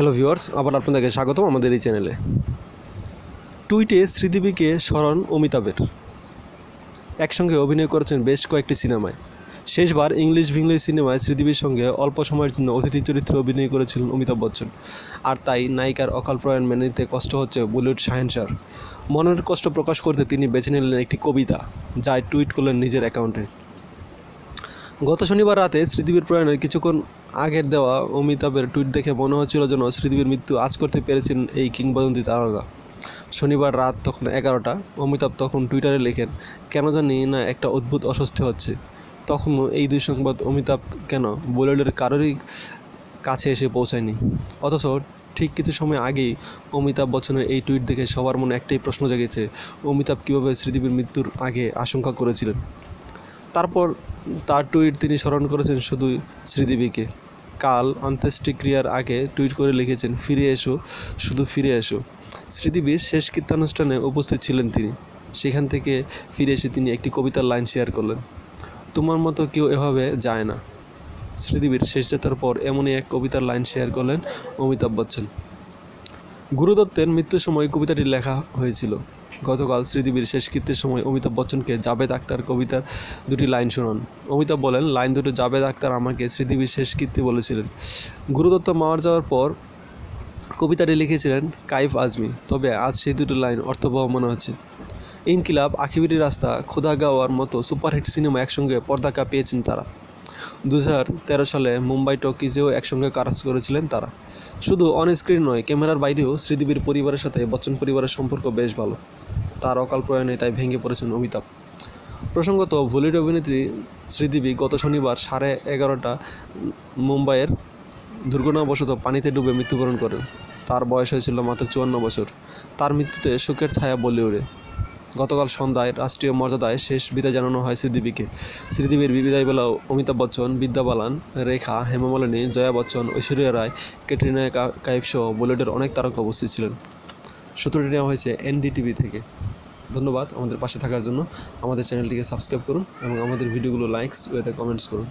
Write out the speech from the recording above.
hello viewers আবার আপনাদেরকে স্বাগতম আমাদের এই চ্যানেলে টুইটে শ্রীদেবীকে স্মরণ অমিতাভের একসঙ্গে অভিনয় করেছেন বেশ কয়েকটি সিনেমায় শেষবার ইংলিশ ভিংলিশ সিনেমায় শ্রীদেবীর সঙ্গে অল্প সময়ের জন্য অতিথি চরিত্রে অভিনয় করেছিলেন অমিতাভ বচ্চন আর তাই নায়িকার অকাল প্রয়াণ মেনে নিতে কষ্ট হচ্ছে বলিউড শাহেনশার মনের কষ্ট প্রকাশ করতে তিনি বেছে নিলেন একটি কবিতা যা টুইট করলেন নিজের অ্যাকাউন্টে গত শনিবার রাতে শ্রীদেবীর প্রয়াণের কিছুক্ষণ আগের দেওয়া অমিতাভের টুইট দেখে মনে হচ্ছিল যেন শ্রীদেবীর মৃত্যু আজ করতে পেরেছেন এই কিংবদন্তি তারকা শনিবার রাত তখন এগারোটা অমিতাভ তখন টুইটারে লেখেন কেন জানি না একটা অদ্ভুত অস্বস্তি হচ্ছে তখনও এই দুই সংবাদ অমিতাভ কেন বলিউডের কারোরই কাছে এসে পৌঁছায়নি অথচ ঠিক কিছু সময় আগেই অমিতাভ বচ্চনের এই টুইট দেখে সবার মনে একটাই প্রশ্ন জেগেছে অমিতাভ কীভাবে শ্রীদেবীর মৃত্যুর আগে আশঙ্কা করেছিলেন তারপর তার টুইট তিনি স্মরণ করেছেন শুধুই শ্রীদেবীকে কাল অন্ত্যেষ্টিক্রিয়ার আগে টুইট করে লিখেছেন ফিরে এসো শুধু ফিরে এসো শ্রীদেবীর শেষ কীর্তানুষ্ঠানে উপস্থিত ছিলেন তিনি সেখান থেকে ফিরে এসে তিনি একটি কবিতার লাইন শেয়ার করলেন তোমার মতো কেউ এভাবে যায় না শ্রীদেবীর শেষ যাতার পর এমনই এক কবিতার লাইন শেয়ার করলেন অমিতাভ বচ্চন গুরুদত্তের মৃত্যুর সময় কবিতাটি লেখা হয়েছিল গতকাল স্মৃতিবীর শেষকৃত্যের সময় অমিতাভ বচ্চনকে জাবেদ আক্তার কবিতার দুটি লাইন শুনুন অমিতাভ বলেন লাইন দুটো জাবেদ আক্তার আমাকে স্মৃতিবীর শেষকৃত্যে বলেছিলেন গুরুদত্ত মারা যাওয়ার পর কবিতাটি লিখেছিলেন কাইফ আজমি তবে আজ সেই দুটো লাইন অর্থবহ মনে হচ্ছে ইনকিলাব আখিবিরি রাস্তা খোদা গাওয়ার মতো সুপারহিট সিনেমা একসঙ্গে পর্দা কাঁপিয়েছেন তারা দু সালে মুম্বাই টকিজেও একসঙ্গে কাজ করেছিলেন তারা শুধু অনস্ক্রিন নয় ক্যামেরার বাইরেও শ্রীদেবীর পরিবারের সাথে বচ্চন পরিবারের সম্পর্ক বেশ ভালো তার অকাল প্রয়াণে তাই ভেঙে পড়েছেন অমিতাভ প্রসঙ্গত বলিউড অভিনেত্রী শ্রীদেবী গত শনিবার সাড়ে এগারোটা মুম্বাইয়ের দুর্ঘটনাবশত পানিতে ডুবে মৃত্যুবরণ করেন তার বয়স হয়েছিল মাত্র চুয়ান্ন বছর তার মৃত্যুতে শোকের ছায়া বলিউডে গতকাল সন্ধ্যায় রাষ্ট্রীয় মর্যাদায় শেষ বিদায় জানানো হয় শ্রীদেবীকে শ্রীদেবীর বিদায় বেলাও অমিতাভ বচ্চন বিদ্যা বালান রেখা হেমামালিনী জয়া বচ্চন ঐশ্বরিয়া রায় ক্যাটরিনা কাইফ সহ বলিউডের অনেক তারকা উপস্থিত ছিলেন সূত্রটি নেওয়া হয়েছে এনডিটিভি থেকে ধন্যবাদ আমাদের পাশে থাকার জন্য আমাদের চ্যানেলটিকে সাবস্ক্রাইব করুন এবং আমাদের ভিডিওগুলো লাইকস ওয়েতে কমেন্টস করুন